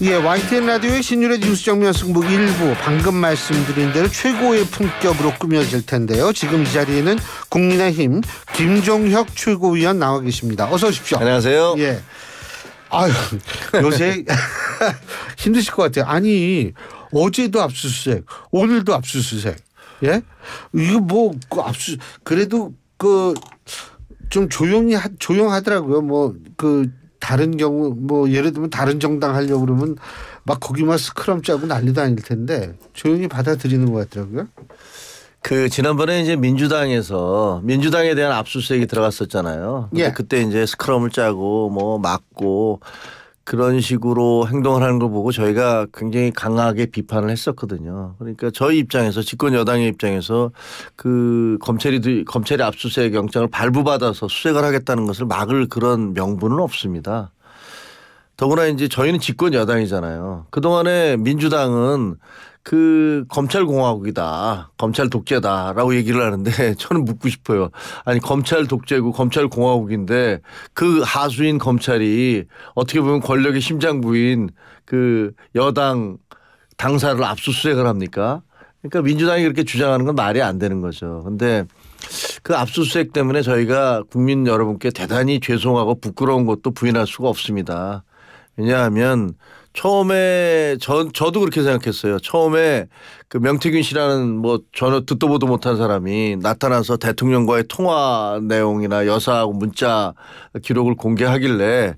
예, YTN 라디오의 신율의 뉴스 정면 승부 일부 방금 말씀드린 대로 최고의 품격으로 꾸며질 텐데요. 지금 이 자리에는 국민의힘 김종혁 최고위원 나와 계십니다. 어서 오십시오. 안녕하세요. 예. 아유, 요새 힘드실 것 같아요. 아니, 어제도 압수수색, 오늘도 압수수색. 예? 이거 뭐, 그 압수, 그래도 그, 좀 조용히, 하, 조용하더라고요. 뭐, 그, 다른 경우 뭐 예를 들면 다른 정당 하려고 그러면 막 거기만 스크럼 짜고 난리도 아닐 텐데 조용히 받아들이는 것 같더라고요. 그 지난번에 이제 민주당에서 민주당에 대한 압수수색이 들어갔었잖아요. 예. 그때 이제 스크럼을 짜고 뭐 막고 그런 식으로 행동을 하는 걸 보고 저희가 굉장히 강하게 비판을 했었거든요. 그러니까 저희 입장에서 집권 여당의 입장에서 그 검찰이 검찰의 압수수색 영장을 발부받아서 수색을 하겠다는 것을 막을 그런 명분은 없습니다. 더구나 이제 저희는 집권 여당이잖아요. 그동안에 민주당은 그 검찰 공화국이다, 검찰 독재다라고 얘기를 하는데 저는 묻고 싶어요. 아니 검찰 독재고 검찰 공화국인데 그 하수인 검찰이 어떻게 보면 권력의 심장부인 그 여당 당사를 압수수색을 합니까? 그러니까 민주당이 그렇게 주장하는 건 말이 안 되는 거죠. 근데 그 압수수색 때문에 저희가 국민 여러분께 대단히 죄송하고 부끄러운 것도 부인할 수가 없습니다. 왜냐하면 처음에 전 저도 그렇게 생각했어요. 처음에 그 명태균 씨라는 뭐 전혀 듣도 보도 못한 사람이 나타나서 대통령과의 통화 내용이나 여사하고 문자 기록을 공개하길래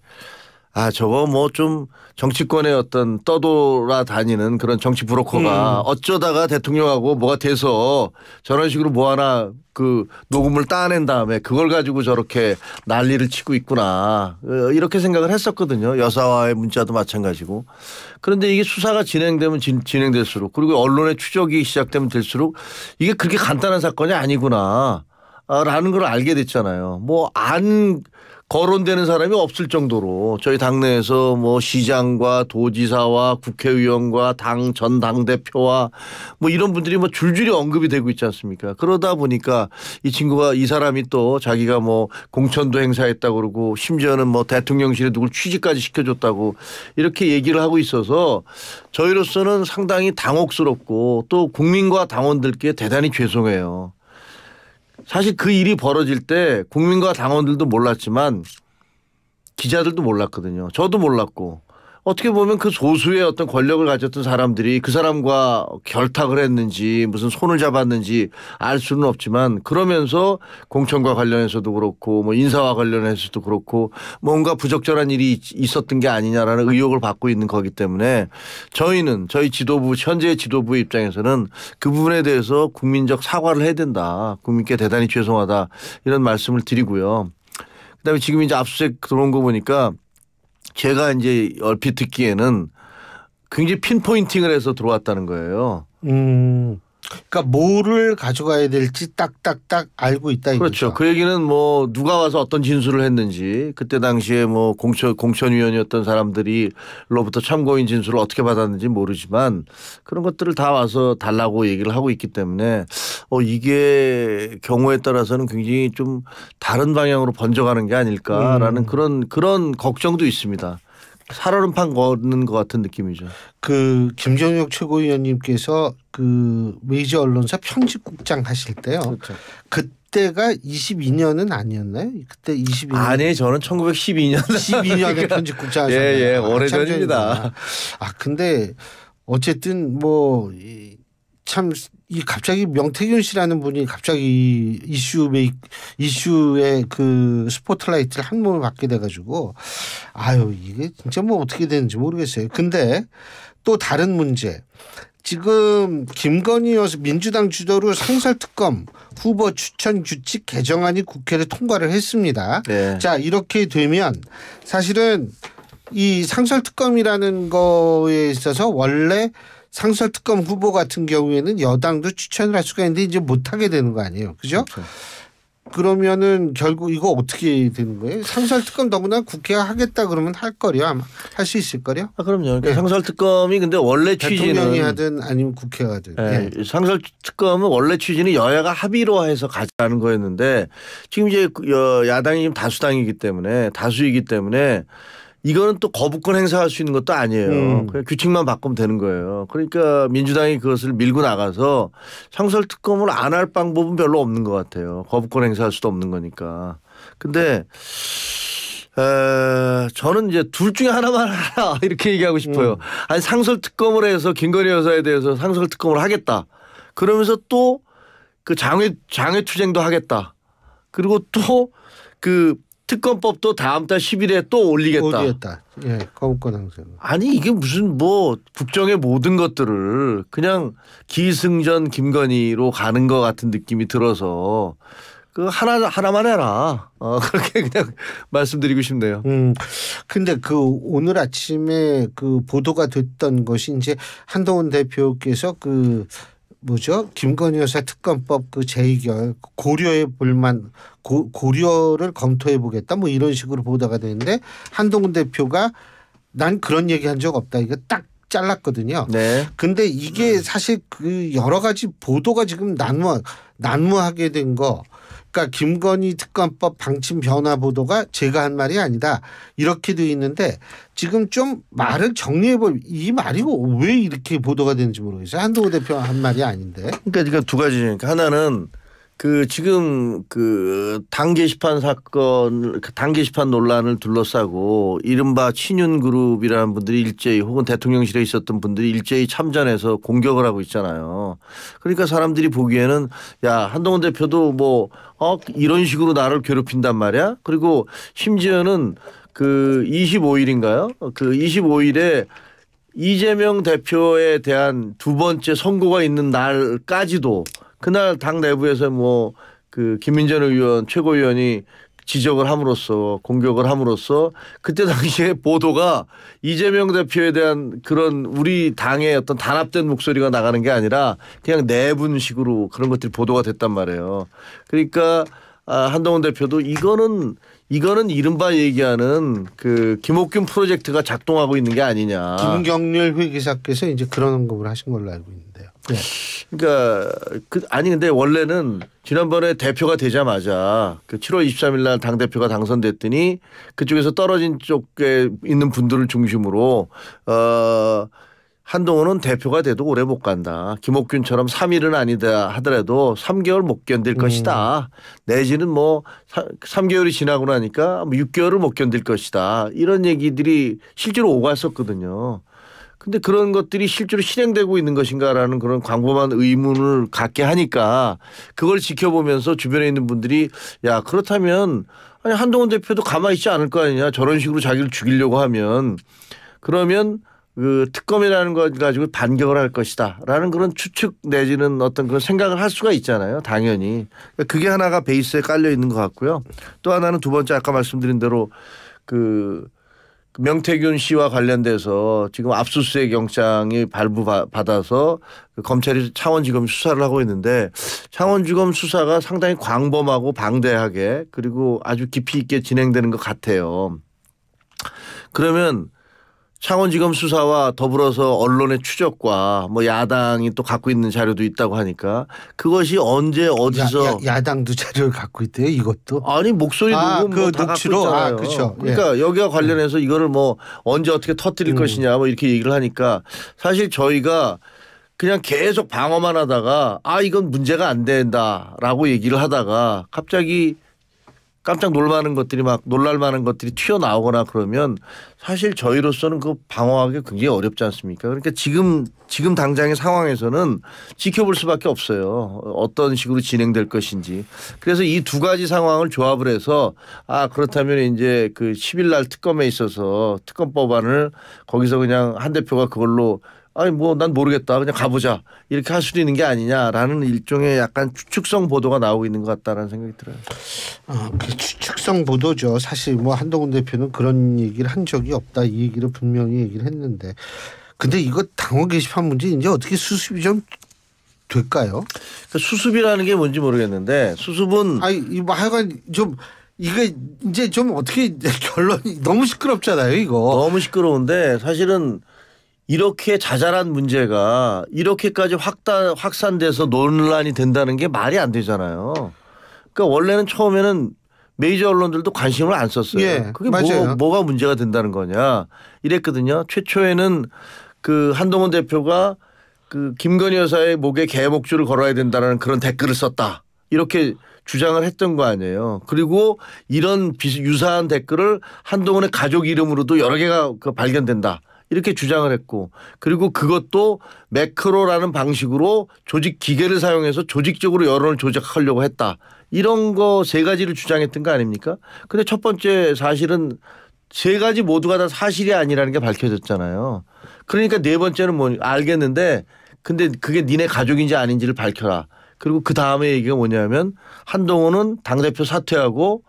아 저거 뭐 좀 정치권의 어떤 떠돌아다니는 그런 정치 브로커가 음. 어쩌다가 대통령하고 뭐가 돼서 저런 식으로 뭐 하나 그 녹음을 따낸 다음에 그걸 가지고 저렇게 난리를 치고 있구나 어, 이렇게 생각을 했었거든요 여사와의 문자도 마찬가지고 그런데 이게 수사가 진행되면 진, 진 행될수록 그리고 언론의 추적이 시작되면 될수록 이게 그렇게 간단한 사건이 아니구나. 아, 라는 걸 알게 됐잖아요. 뭐, 안, 거론되는 사람이 없을 정도로 저희 당내에서 뭐 시장과 도지사와 국회의원과 당 전 당대표와 뭐 이런 분들이 뭐 줄줄이 언급이 되고 있지 않습니까? 그러다 보니까 이 친구가 이 사람이 또 자기가 뭐 공천도 행사했다고 그러고 심지어는 뭐 대통령실에 누굴 취직까지 시켜줬다고 이렇게 얘기를 하고 있어서 저희로서는 상당히 당혹스럽고 또 국민과 당원들께 대단히 죄송해요. 사실 그 일이 벌어질 때 국민과 당원들도 몰랐지만 기자들도 몰랐거든요. 저도 몰랐고 어떻게 보면 그 소수의 어떤 권력을 가졌던 사람들이 그 사람과 결탁을 했는지 무슨 손을 잡았는지 알 수는 없지만 그러면서 공천과 관련해서도 그렇고 뭐 인사와 관련해서도 그렇고 뭔가 부적절한 일이 있었던 게 아니냐라는 의혹을 받고 있는 거기 때문에 저희는 저희 지도부 현재 지도부 입장에서는 그 부분에 대해서 국민적 사과를 해야 된다. 국민께 대단히 죄송하다. 이런 말씀을 드리고요. 그다음에 지금 이제 압수수색 들어온 거 보니까 제가 이제 얼핏 듣기에는 굉장히 핀포인팅을 해서 들어왔다는 거예요. 음. 그러니까 뭐를 가져가야 될지 딱딱딱 알고 있다 이거죠. 그렇죠. 그 얘기는 뭐 누가 와서 어떤 진술을 했는지 그때 당시에 뭐 공천 공천위원이었던 사람들이로부터 참고인 진술을 어떻게 받았는지 모르지만 그런 것들을 다 와서 달라고 얘기를 하고 있기 때문에 어 이게 경우에 따라서는 굉장히 좀 다른 방향으로 번져가는 게 아닐까라는 음. 그런 그런 걱정도 있습니다. 살얼음판 걷는 것 같은 느낌이죠. 그 김정혁 최고위원님께서 그 메이저 언론사 편집국장 하실 때요. 그렇죠. 그때가 22년은 아니었나요? 그때 22년 아니 저는 1912년 12년에 편집국장 예, 예. 하셨네요. 예예 오래전입니다. 아 근데 어쨌든 뭐이 참이 갑자기 명태균 씨라는 분이 갑자기 이슈 이슈의 그 스포트라이트를 한몸을 받게 돼가지고 아유 이게 진짜 뭐 어떻게 되는지 모르겠어요. 근데 또 다른 문제 지금 김건희 여서 민주당 주도로 상설특검 후보 추천 규칙 개정안이 국회를 통과를 했습니다. 네. 자 이렇게 되면 사실은 이 상설특검이라는 거에 있어서 원래 상설 특검 후보 같은 경우에는 여당도 추천을 할 수가 있는데 이제 못 하게 되는 거 아니에요. 그죠? 그렇죠. 그러면은 결국 이거 어떻게 되는 거예요? 상설 특검 더구나 국회가 하겠다 그러면 할 거려 아마 할 수 있을 거려? 아 그럼요. 그러니까 네. 상설 특검이 근데 원래 취지는 대통령이 하든 아니면 국회가 하든 네. 네. 상설 특검은 원래 취지는 여야가 합의로해서 가자는 거였는데 지금 이제 그 야당이 지금 다수당이기 때문에 다수이기 때문에 이거는 또 거부권 행사할 수 있는 것도 아니에요. 음. 그냥 규칙만 바꾸면 되는 거예요. 그러니까 민주당이 그것을 밀고 나가서 상설 특검을 안 할 방법은 별로 없는 것 같아요. 거부권 행사할 수도 없는 거니까. 근데 에, 저는 이제 둘 중에 하나만 하라 이렇게 얘기하고 싶어요. 음. 아니 상설 특검을 해서 김건희 여사에 대해서 상설 특검을 하겠다. 그러면서 또 그 장외 장외 투쟁도 하겠다. 그리고 또그 특검법도 다음 달 10일에 또 올리겠다. 올리겠다. 예, 거부권 항소. 아니 이게 무슨 뭐 국정의 모든 것들을 그냥 기승전 김건희로 가는 것 같은 느낌이 들어서 그 하나 하나만 해라. 어, 그렇게 그냥 말씀드리고 싶네요. 음. 근데 그 오늘 아침에 그 보도가 됐던 것이 이제 한동훈 대표께서 그 뭐죠? 김건희 여사 특검법 그 재의결 고려의 불만 고, 고려를 검토해 보겠다 뭐 이런 식으로 보다가 되는데 한동훈 대표가 난 그런 얘기 한 적 없다 이거 딱 잘랐거든요. 네. 근데 이게 음. 사실 그 여러 가지 보도가 지금 난무 난무하게 된거 아까 그러니까 김건희 특검법 방침 변화 보도가 제가 한 말이 아니다. 이렇게 돼 있는데 지금 좀 말을 정리해볼 이 말이 고왜 이렇게 보도가 되는지 모르겠어요. 한동호 대표 한 말이 아닌데. 그러니까, 그러니까 두 가지니까 하나는 그 지금 그 당게시판 사건, 그 당게시판 논란을 둘러싸고 이른바 친윤 그룹이라는 분들이 일제히 혹은 대통령실에 있었던 분들이 일제히 참전해서 공격을 하고 있잖아요. 그러니까 사람들이 보기에는 야 한동훈 대표도 뭐 어, 이런 식으로 나를 괴롭힌단 말이야. 그리고 심지어는 그 25일인가요? 그 25일에 이재명 대표에 대한 두 번째 선고가 있는 날까지도 그날 당 내부에서 뭐 그 김민전 의원 최고위원이 지적을 함으로써 공격을 함으로써 그때 당시에 보도가 이재명 대표에 대한 그런 우리 당의 어떤 단합된 목소리가 나가는 게 아니라 그냥 내분식으로 그런 것들이 보도가 됐단 말이에요. 그러니까 아, 한동훈 대표도 이거는 이거는 이른바 얘기하는 그 김옥균 프로젝트가 작동하고 있는 게 아니냐. 김경률 회계사께서 이제 그런 언급을 하신 걸로 알고 있는 예. 그러니까 그 아니 근데 원래는 지난번에 대표가 되자마자 그 7월 23일 날 당 대표가 당선됐더니 그쪽에서 떨어진 쪽에 있는 분들을 중심으로 어 한동훈은 대표가 돼도 오래 못 간다. 김옥균처럼 3일은 아니다 하더라도 3개월 못 견딜 음. 것이다. 내지는 뭐 3개월이 지나고 나니까 6개월을 뭐 못 견딜 것이다. 이런 얘기들이 실제로 오갔었거든요. 근데 그런 것들이 실제로 실행되고 있는 것인가라는 그런 광범한 의문을 갖게 하니까 그걸 지켜보면서 주변에 있는 분들이 야 그렇다면 아니 한동훈 대표도 가만히 있지 않을 거 아니냐 저런 식으로 자기를 죽이려고 하면 그러면 그 특검이라는 것 가지고 반격을 할 것이다라는 그런 추측 내지는 어떤 그런 생각을 할 수가 있잖아요 당연히 그러니까 그게 하나가 베이스에 깔려 있는 것 같고요 또 하나는 두 번째 아까 말씀드린 대로 그 명태균 씨와 관련돼서 지금 압수수색 영장이 발부 받아서 그 검찰이 창원지검 수사를 하고 있는데 창원지검 수사가 상당히 광범하고 방대하게 그리고 아주 깊이 있게 진행되는 것 같아요. 그러면 창원지검 수사와 더불어서 언론의 추적과 뭐 야당이 또 갖고 있는 자료도 있다고 하니까 그것이 언제 어디서 야, 야 당도 자료를 갖고 있대요 이것도 아니 목소리 아, 녹음 그 뭐다 녹취록 아, 그렇죠. 그러니까 예. 여기와 관련해서 음. 이거를 뭐 언제 어떻게 터뜨릴 음. 것이냐 뭐 이렇게 얘기를 하니까 사실 저희가 그냥 계속 방어만 하다가 아 이건 문제가 안 된다라고 얘기를 하다가 갑자기 깜짝 놀라는 것들이 막 놀랄만한 것들이 튀어나오거나 그러면 사실 저희로서는 그 방어하기 굉장히 어렵지 않습니까? 그러니까 지금 지금 당장의 상황에서는 지켜볼 수밖에 없어요. 어떤 식으로 진행될 것인지. 그래서 이 두 가지 상황을 조합을 해서 아 그렇다면 이제 그 10일 날 특검에 있어서 특검 법안을 거기서 그냥 한 대표가 그걸로 아니 뭐 난 모르겠다 그냥 가보자 이렇게 할 수도 있는 게 아니냐라는 일종의 약간 추측성 보도가 나오고 있는 것 같다라는 생각이 들어요. 아, 그 추측성 보도죠. 사실 뭐 한동훈 대표는 그런 얘기를 한 적이 없다 이 얘기를 분명히 얘기를 했는데 근데 이거 당원 게시판 문제 이제 어떻게 수습이 좀 될까요? 그 수습이라는 게 뭔지 모르겠는데 수습은 아니 뭐 하여간 좀 이게 이제 좀 어떻게 결론이 너무 시끄럽잖아요 이거. 너무 시끄러운데 사실은 이렇게 자잘한 문제가 이렇게까지 확다, 확산돼서 논란이 된다는 게 말이 안 되잖아요. 그러니까 원래는 처음에는 메이저 언론들도 관심을 안 썼어요. 예, 그게 뭐, 맞아요. 뭐, 가 문제가 된다는 거냐 이랬거든요. 최초에는 그 한동훈 대표가 그 김건희 여사의 목에 개목줄을 걸어야 된다라는 그런 댓글을 썼다. 이렇게 주장을 했던 거 아니에요. 그리고 이런 비슷 유사한 댓글을 한동훈의 가족 이름으로도 여러 개가 그 발견된다. 이렇게 주장을 했고 그리고 그것도 매크로라는 방식으로 조직 기계를 사용해서 조직적으로 여론을 조작하려고 했다. 이런 거 세 가지를 주장했던 거 아닙니까? 근데 첫 번째 사실은 세 가지 모두가 다 사실이 아니라는 게 밝혀졌잖아요. 그러니까 네 번째는 뭐 알겠는데 근데 그게 니네 가족인지 아닌지를 밝혀라. 그리고 그 다음에 얘기가 뭐냐면 한동훈은 당대표 사퇴하고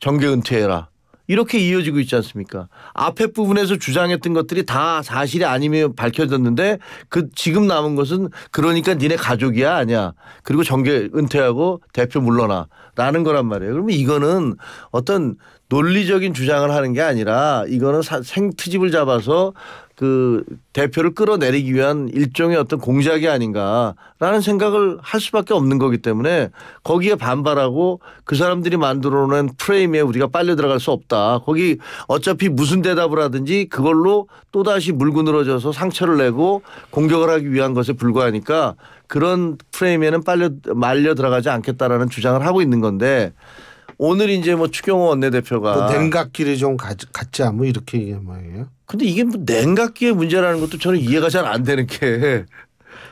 정계 은퇴해라. 이렇게 이어지고 있지 않습니까? 앞에 부분에서 주장했던 것들이 다 사실이 아니면 밝혀졌는데 그 지금 남은 것은 그러니까 니네 가족이야 아니야. 그리고 정계 은퇴하고 대표 물러나 라는 거란 말이에요. 그러면 이거는 어떤 논리적인 주장을 하는 게 아니라 이거는 사, 생트집을 잡아서 그 대표를 끌어내리기 위한 일종의 어떤 공작이 아닌가라는 생각을 할 수밖에 없는 거기 때문에 거기에 반발하고 그 사람들이 만들어놓은 프레임에 우리가 빨려 들어갈 수 없다. 거기 어차피 무슨 대답을 하든지 그걸로 또다시 물고 늘어져서 상처를 내고 공격을 하기 위한 것에 불과하니까 그런 프레임에는 빨려 말려 들어가지 않겠다라는 주장을 하고 있는 건데 오늘 이제 뭐 추경호 원내대표가 뭐 냉각기를 좀 가, 갖자 뭐 이렇게 얘기한 말이에요. 근데 이게 뭐 냉각기의 문제라는 것도 저는 이해가 잘 안 되는 게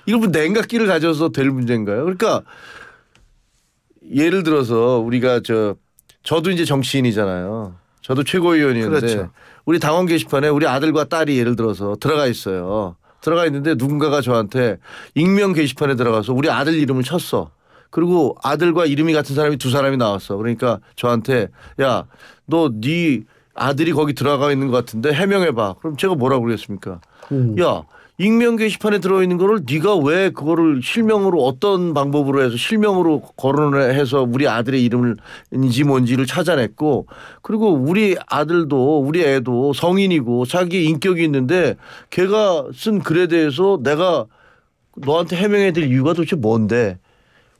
이거 뭐 냉각기를 가져서 될 문제인가요? 그러니까 예를 들어서 우리가 저 저도 이제 정치인이잖아요. 저도 최고위원이었는데 그렇죠. 우리 당원 게시판에 우리 아들과 딸이 예를 들어서 들어가 있어요. 들어가 있는데 누군가가 저한테 익명 게시판에 들어가서 우리 아들 이름을 쳤어. 그리고 아들과 이름이 같은 사람이 두 사람이 나왔어. 그러니까 저한테 야 너 네 아들이 거기 들어가 있는 것 같은데 해명해봐. 그럼 제가 뭐라고 그랬습니까 음. 야 익명 게시판에 들어있는 거를 네가 왜 그거를 실명으로 어떤 방법으로 해서 실명으로 거론을 해서 우리 아들의 이름인지 뭔지를 찾아냈고 그리고 우리 아들도 우리 애도 성인이고 자기 인격이 있는데 걔가 쓴 글에 대해서 내가 너한테 해명해 드릴 이유가 도대체 뭔데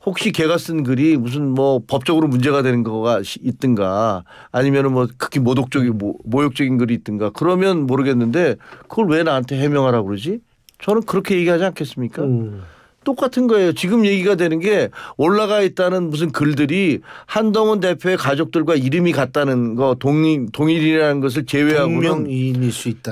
혹시 걔가 쓴 글이 무슨 뭐 법적으로 문제가 되는 거가 있든가 아니면은 뭐 극히 모독적인 모, 욕적인 글이 있든가 그러면 모르겠는데 그걸 왜 나한테 해명하라고 그러지? 저는 그렇게 얘기하지 않겠습니까? 음. 똑같은 거예요. 지금 얘기가 되는 게 올라가 있다는 무슨 글들이 한동훈 대표의 가족들과 이름이 같다는 거 동일, 동일이라는 것을 제외하고는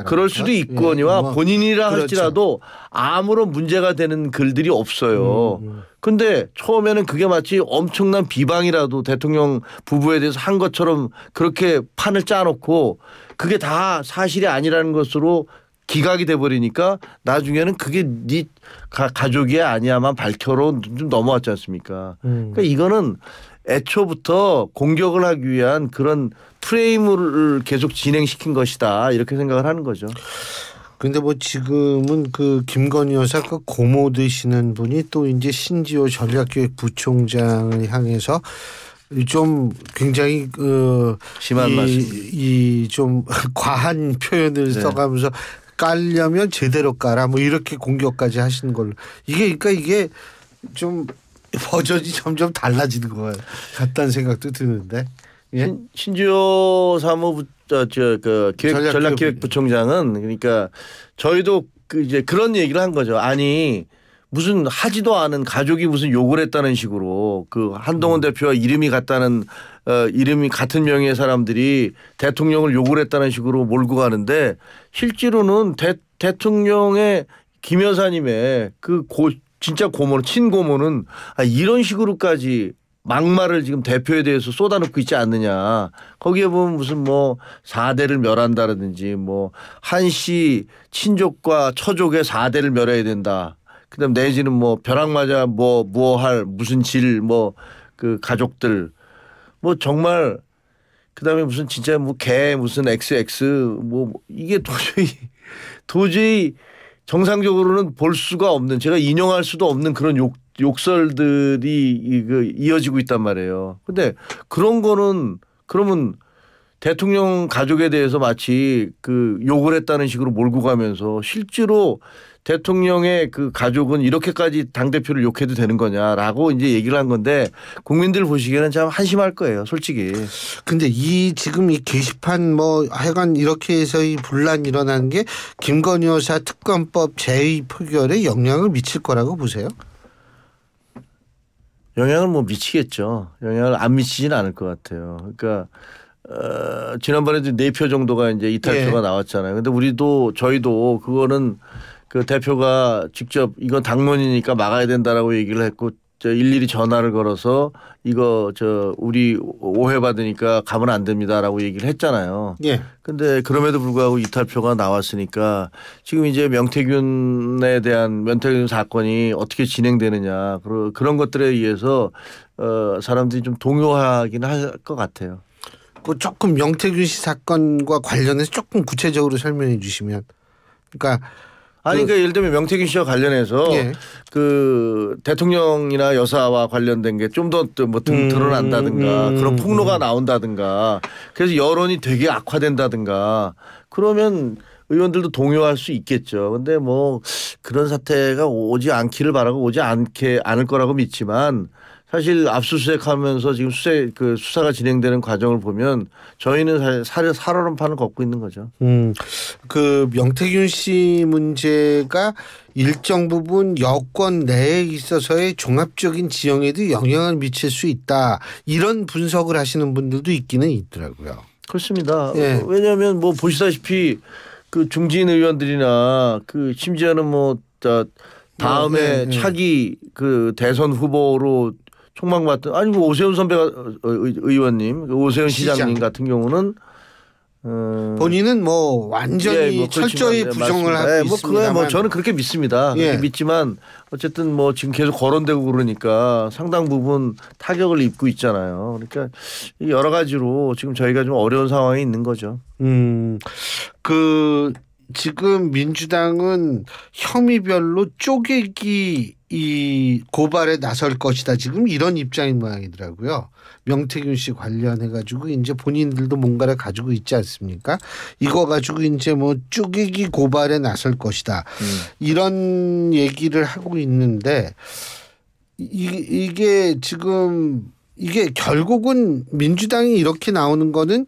그럴 수도 있거니와 예. 뭐 본인이라 그렇죠. 할지라도 아무런 문제가 되는 글들이 없어요. 음, 음. 근데 처음에는 그게 마치 엄청난 비방이라도 대통령 부부에 대해서 한 것처럼 그렇게 판을 짜놓고 그게 다 사실이 아니라는 것으로 기각이 돼버리니까 나중에는 그게 네 가, 족이 아니야만 밝혀로 좀 넘어왔지 않습니까? 음. 그러니까 이거는 애초부터 공격을 하기 위한 그런 프레임을 계속 진행시킨 것이다 이렇게 생각을 하는 거죠. 근데 뭐 지금은 그 김건희 여사 그 고모 되시는 분이 또 이제 신지호 전략기획 부총장을 향해서 좀 굉장히 그 심한 이좀 과한 표현을 네. 써가면서 깔려면 제대로 깔아 뭐 이렇게 공격까지 하시는 걸 이게 그러니까 이게 좀 버전이 점점 달라지는 것 같다는 생각도 드는데 예? 신, 지호 사무부 어, 저그 기획 전략기획부총장은 그러니까 저희도 그 이제 그런 얘기를 한 거죠. 아니 무슨 하지도 않은 가족이 무슨 욕을 했다는 식으로 그 한동훈 음. 대표와 이름이 같다는 어, 이름이 같은 명의의 사람들이 대통령을 욕을 했다는 식으로 몰고 가는데 실제로는 대, 대통령의 김 여사님의 그 고, 진짜 고모는 친고모는 아, 이런 식으로까지 막말을 지금 대표에 대해서 쏟아놓고 있지 않느냐. 거기에 보면 무슨 뭐 4대를 멸한다라든지 뭐 한 씨 친족과 처족의 4대를 멸해야 된다. 그다음 내지는 뭐 벼락맞아 뭐 무엇할 뭐 무슨 질 뭐 그 가족들 뭐 정말 그다음에 무슨 진짜 뭐 개 무슨 XX 뭐 이게 도저히 도저히 정상적으로는 볼 수가 없는 제가 인용할 수도 없는 그런 욕 욕설들이 이거 그 이어지고 있단 말이에요. 근데 그런 거는 그러면 대통령 가족에 대해서 마치 그 욕을 했다는 식으로 몰고 가면서 실제로 대통령의 그 가족은 이렇게까지 당대표를 욕해도 되는 거냐라고 이제 얘기를 한 건데 국민들 보시기에는 참 한심할 거예요 솔직히. 근데 이 지금 이 게시판 뭐 하여간 이렇게 해서 이 분란이 일어나는 게 김건희 여사 특검법 제의 표결에 영향을 미칠 거라고 보세요? 영향을 뭐 미치겠죠. 영향을 안 미치진 않을 것 같아요. 그러니까 어, 지난번에도 네표 정도가 이제 이탈표가 예. 나왔잖아요. 근데 우리도 저희도 그거는 그 대표가 직접 이건 당론이니까 막아야 된다라고 얘기를 했고 저 일일이 전화를 걸어서 이거 저 우리 오해받으니까 가면 안 됩니다라고 얘기를 했잖아요. 예. 근데 그럼에도 불구하고 이탈표가 나왔으니까 지금 이제 명태균에 대한 명태균 사건이 어떻게 진행되느냐 그런 것들에 의해서 어 사람들이 좀 동요하긴 할것 같아요. 그 조금 명태균 씨 사건과 관련해서 조금 구체적으로 설명해 주시면 그러니까 아니 그 그러니까 예를 들면 명태균 씨와 관련해서 예. 그 대통령이나 여사와 관련된 게 좀 더뭐 음, 드러난다든가 음, 음, 그런 폭로가 음. 나온다든가 그래서 여론이 되게 악화된다든가 그러면 의원들도 동요할 수 있겠죠. 근데 뭐 그런 사태가 오지 않기를 바라고 오지 않게 않을 거라고 믿지만 사실 압수수색하면서 지금 수색 그 수사가 진행되는 과정을 보면 저희는 사실 사얼음판을 걷고 있는 거죠. 음, 그 명태균 씨 문제가 일정 부분 여권 내에 있어서의 종합적인 지형에도 영향을 미칠 수 있다 이런 분석을 하시는 분들도 있기는 있더라고요. 그렇습니다. 예. 왜냐하면 뭐 보시다시피 그 중진 의원들이나 그 심지어는 뭐 다음에 네, 네, 네. 차기 그 대선 후보로 총망받던 아니 뭐 오세훈 선배가 어, 어, 의원님 그 오세훈 시장. 시장님 같은 경우는 어... 본인은 뭐 완전히 예, 뭐 철저히 예, 부정을 하고 예, 뭐 그거야 뭐 저는 그렇게 믿습니다. 예. 그렇게 믿지만 어쨌든 뭐 지금 계속 거론되고 그러니까 상당 부분 타격을 입고 있잖아요. 그러니까 여러 가지로 지금 저희가 좀 어려운 상황이 있는 거죠. 음. 그 지금 민주당은 혐의별로 쪼개기 이 고발에 나설 것이다. 지금 이런 입장인 모양이더라고요. 명태균 씨 관련해 가지고 이제 본인들도 뭔가를 가지고 있지 않습니까? 이거 가지고 이제 뭐 쪼개기 고발에 나설 것이다. 음. 이런 얘기를 하고 있는데 이, 이게 지금 이게 결국은 민주당이 이렇게 나오는 거는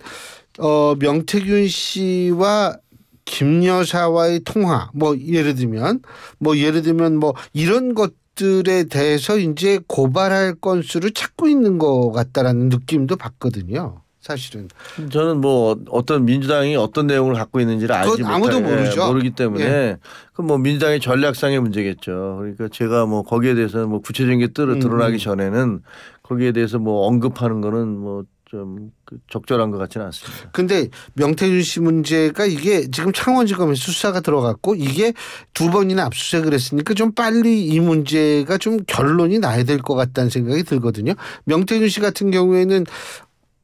어 명태균 씨와 김 여사와의 통화 뭐 예를 들면 뭐 예를 들면 뭐 이런 것 들에 대해서 이제 고발할 건수를 찾고 있는 것 같다라는 느낌도 받거든요. 사실은 저는 뭐 어떤 민주당이 어떤 내용을 갖고 있는지를 알지 아무도 예, 모르죠. 모르기 때문에 예. 그뭐 민주당의 전략상의 문제겠죠. 그러니까 제가 뭐 거기에 대해서뭐 구체적인 게 뜨러 음, 드러나기 음. 전에는 거기에 대해서 뭐 언급하는 거는 뭐 좀그 적절한 것 같지는 않습니다. 근데 명태균 씨 문제가 이게 지금 창원지검에 수사가 들어갔고 이게 두 번이나 압수수색을 했으니까 좀 빨리 이 문제가 좀 결론이 나야 될 것 같다는 생각이 들거든요. 명태균 씨 같은 경우에는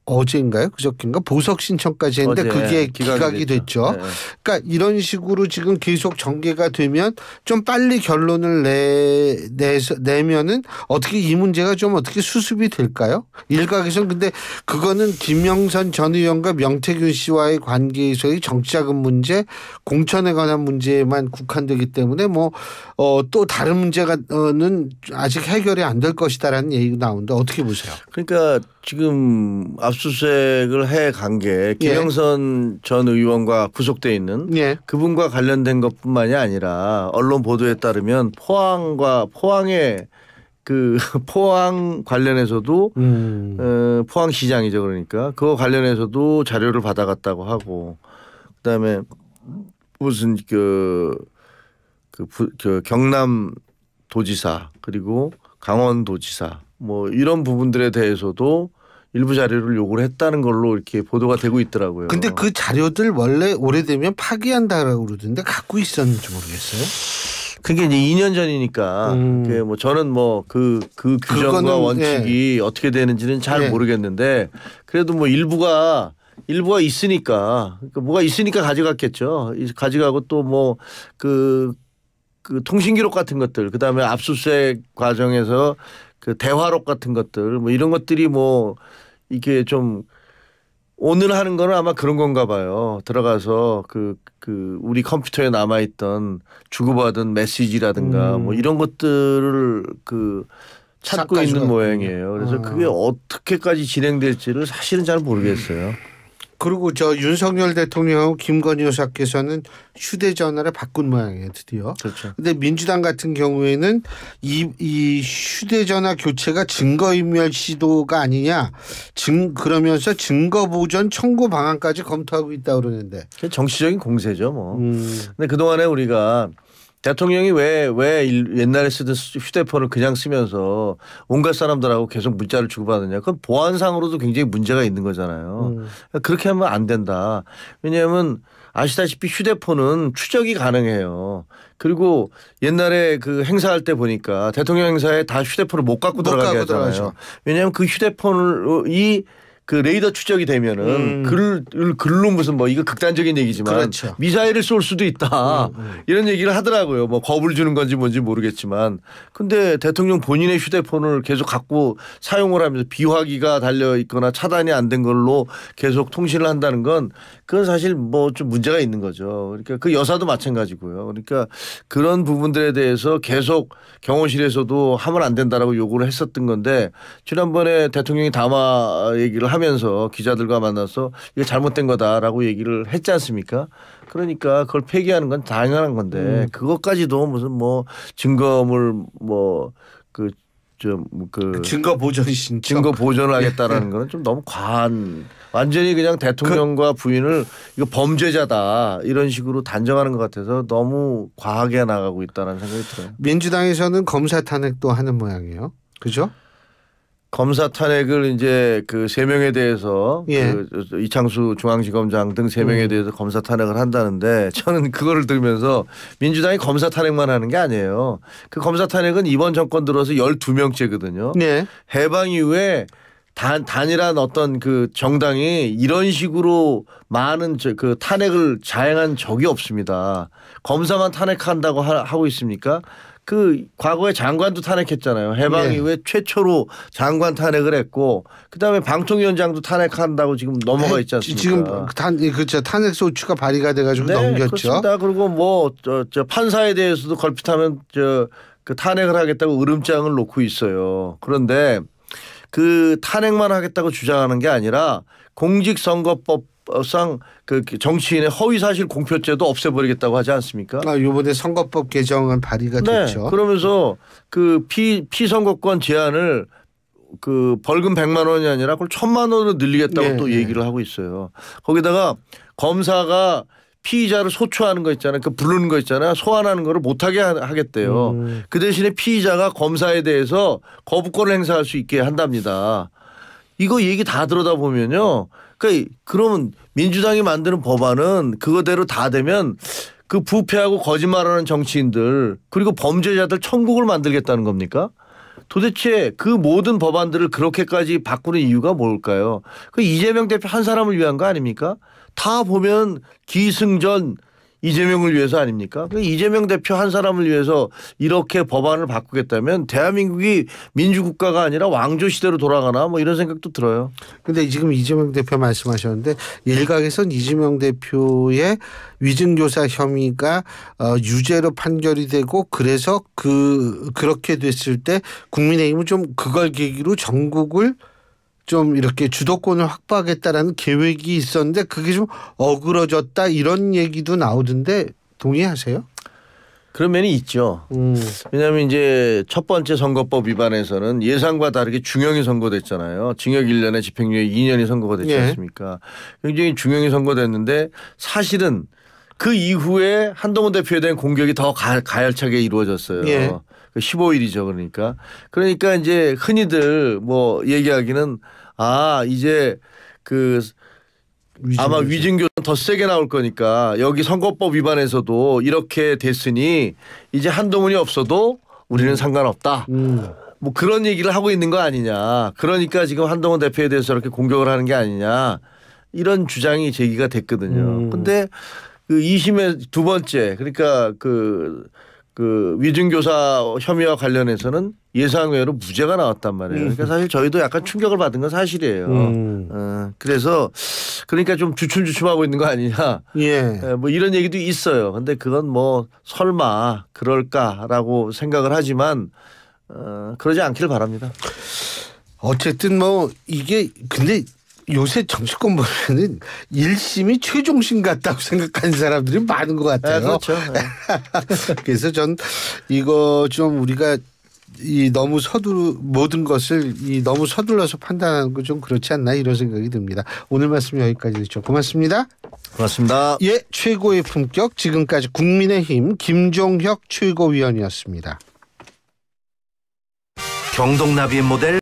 어제인가요? 그저께인가 보석 신청까지 했는데 그게 예, 기각이, 기각이 됐죠. 됐죠. 네. 그러니까 이런 식으로 지금 계속 전개가 되면 좀 빨리 결론을 내 내서 내면은 어떻게 이 문제가 좀 어떻게 수습이 될까요? 일각에서는 근데 그거는 김영선 전 의원과 명태균 씨와의 관계에서의 정치자금 문제, 공천에 관한 문제에만 국한되기 때문에 뭐또 어, 다른 문제가는 아직 해결이 안 될 것이다라는 얘기가 나오는데 어떻게 보세요? 그러니까 지금 압수수색을 해간게 예. 김영선 예. 전 의원과 구속돼 있는 예. 그분과 관련된 것뿐만이 아니라 언론 보도에 따르면 포항과 포항의 그 포항 관련해서도 음. 어, 포항시장이죠 그러니까 그거 관련해서도 자료를 받아갔다고 하고 그다음에 무슨 그, 그, 부, 그 경남 도지사 그리고 강원도지사 뭐 이런 부분들에 대해서도 일부 자료를 요구를 했다는 걸로 이렇게 보도가 되고 있더라고요. 근데 그 자료들 원래 오래되면 파기한다라고 그러던데 갖고 있었는지 모르겠어요. 그게 이제 2년 전이니까 음. 그게 뭐 저는 뭐 그그 그 규정과 예. 원칙이 예. 어떻게 되는지는 잘 예. 모르겠는데 그래도 뭐 일부가 일부가 있으니까 그러니까 뭐가 있으니까 가져갔겠죠. 가져가고 또 뭐 그 그 통신 기록 같은 것들 그다음에 압수수색 과정에서 그 대화록 같은 것들 뭐 이런 것들이 뭐 이게 좀 오늘 하는 거는 아마 그런 건가 봐요. 들어가서 그, 그, 우리 컴퓨터에 남아있던 주고받은 메시지라든가 음. 뭐 이런 것들을 그 찾고 있는 모양이에요. 그래서 아. 그게 어. 어떻게까지 진행될지를 사실은 잘 모르겠어요. 그리고 저 윤석열 대통령하고 김건희 여사께서는 휴대전화를 바꾼 모양이에요, 드디어. 그렇죠. 근데 민주당 같은 경우에는 이, 이 휴대전화 교체가 증거인멸 시도가 아니냐, 증, 그러면서 증거보전 청구 방안까지 검토하고 있다 그러는데. 정치적인 공세죠, 뭐. 음. 근데 그동안에 우리가 대통령이 왜, 왜 옛날에 쓰던 휴대폰을 그냥 쓰면서 온갖 사람들하고 계속 문자를 주고받느냐. 그건 보안상으로도 굉장히 문제가 있는 거잖아요. 음. 그러니까 그렇게 하면 안 된다. 왜냐하면 아시다시피 휴대폰은 추적이 가능해요. 그리고 옛날에 그 행사할 때 보니까 대통령 행사에 다 휴대폰을 못 갖고 못 들어가게 하잖아요. 왜냐하면 그 휴대폰이 을그 레이더 추적이 되면은 음. 글, 글로 무슨 뭐 이거 극단적인 얘기지만 그렇죠. 미사일을 쏠 수도 있다 음, 음. 이런 얘기를 하더라고요. 뭐 겁을 주는 건지 뭔지 모르겠지만 근데 대통령 본인의 휴대폰을 계속 갖고 사용을 하면서 비화기가 달려 있거나 차단이 안 된 걸로 계속 통신을 한다는 건 그건 사실 뭐 좀 문제가 있는 거죠. 그러니까 그 여사도 마찬가지고요. 그러니까 그런 부분들에 대해서 계속 경호실에서도 하면 안 된다라고 요구를 했었던 건데 지난번에 대통령이 담화 얘기를 하면 하면서 기자들과 만나서 이거 잘못된 거다라고 얘기를 했지 않습니까? 그러니까 그걸 폐기하는 건 당연한 건데 음. 그것까지도 무슨 뭐 증거물 뭐그 좀그 그 증거 보존 신청 증거 보존을 예. 하겠다라는 거는 좀 너무 과한 완전히 그냥 대통령과 그 부인을 이거 범죄자다 이런 식으로 단정하는 것 같아서 너무 과하게 나가고 있다는 생각이 들어요. 민주당에서는 검사 탄핵도 하는 모양이에요. 그죠? 검사 탄핵을 이제 그 세 명에 대해서 예. 그 이창수 중앙지검장 등 세 명에 음. 대해서 검사 탄핵을 한다는데 저는 그거를 들으면서 민주당이 검사 탄핵만 하는 게 아니에요. 그 검사 탄핵은 이번 정권 들어서 열두 명째거든요 네. 해방 이후에 단, 단일한 어떤 그 정당이 이런 식으로 많은 저, 그 탄핵을 자행한 적이 없습니다. 검사만 탄핵한다고 하, 하고 있습니까? 그 과거에 장관도 탄핵했잖아요. 해방 네. 이후에 최초로 장관 탄핵을 했고 그다음에 방통위원장도 탄핵한다고 지금 넘어가 네, 있지 않습니까? 지금 탄그저 예, 탄핵 소추가 발의가 돼가지고 네, 넘겼죠. 그렇습니다. 그리고 뭐저 저 판사에 대해서도 걸핏하면 저 그 탄핵을 하겠다고 으름장을 놓고 있어요. 그런데 그 탄핵만 하겠다고 주장하는 게 아니라 공직선거법 법상 그 정치인의 허위 사실 공표죄도 없애버리겠다고 하지 않습니까? 아, 이번에 선거법 개정은 발의가 네, 됐죠. 그러면서 그피 피선거권 제한을 그 벌금 100만 원이 아니라 그걸 1000만 원으로 늘리겠다고 네, 또 네. 얘기를 네. 하고 있어요. 거기다가 검사가 피의자를 소추하는 거 있잖아요. 그 부르는 거 있잖아요. 소환하는 거를 못하게 하겠대요. 음. 그 대신에 피의자가 검사에 대해서 거부권을 행사할 수 있게 한답니다. 이거 얘기 다 들여다보면요. 그러니까 그러면 민주당이 만드는 법안은 그거대로 다 되면 그 부패하고 거짓말하는 정치인들 그리고 범죄자들 천국을 만들겠다는 겁니까? 도대체 그 모든 법안들을 그렇게까지 바꾸는 이유가 뭘까요? 그 이재명 대표 한 사람을 위한 거 아닙니까? 다 보면 기승전 이재명을 위해서 아닙니까? 그 이재명 대표 한 사람을 위해서 이렇게 법안을 바꾸겠다면 대한민국이 민주국가가 아니라 왕조 시대로 돌아가나 뭐 이런 생각도 들어요. 근데 지금 이재명 대표 말씀하셨는데 일각에선 이재명 대표의 위증교사 혐의가 어, 유죄로 판결이 되고 그래서 그 그렇게 됐을 때 국민의힘은 좀 그걸 계기로 전국을 좀 이렇게 주도권을 확보하겠다라는 계획이 있었는데 그게 좀 어그러졌다 이런 얘기도 나오던데 동의하세요? 그런 면이 있죠. 음. 왜냐하면 이제 첫 번째 선거법 위반에서는 예상과 다르게 중형이 선고됐잖아요. 징역 1년에 집행유예 2년이 선고가 됐지 예. 않습니까? 굉장히 중형이 선고됐는데 사실은 그 이후에 한동훈 대표에 대한 공격이 더 가, 가열차게 이루어졌어요. 예. 15일이죠. 그러니까. 그러니까 이제 흔히들 뭐 얘기하기는 아, 이제 그 위증, 아마 위증교는 더 세게 나올 거니까 여기 선거법 위반에서도 이렇게 됐으니 이제 한동훈이 없어도 우리는 음. 상관없다. 음. 뭐 그런 얘기를 하고 있는 거 아니냐. 그러니까 지금 한동훈 대표에 대해서 이렇게 공격을 하는 게 아니냐. 이런 주장이 제기가 됐거든요. 음. 근데 그 2심의 두 번째 그러니까 그그 위증교사 혐의와 관련해서는 예상외로 무죄가 나왔단 말이에요. 그러니까 음. 사실 저희도 약간 충격을 받은 건 사실이에요. 음. 어, 그래서 그러니까 좀 주춤주춤하고 있는 거 아니냐. 예. 예. 뭐 이런 얘기도 있어요. 근데 그건 뭐 설마 그럴까라고 생각을 하지만 어, 그러지 않기를 바랍니다. 어쨌든 뭐 이게 근데 요새 정치권 보면은 1심이 최종심 같다고 생각하는 사람들이 많은 것 같아요. 아, 그렇죠. 네, 그렇죠. 그래서 전 이거 좀 우리가 이 너무 서두 모든 것을 이 너무 서둘러서 판단하는 거 좀 그렇지 않나 이런 생각이 듭니다. 오늘 말씀 여기까지 듣죠. 고맙습니다. 고맙습니다. 예, 최고의 품격 지금까지 국민의힘 김종혁 최고위원이었습니다. 경동나비의 모델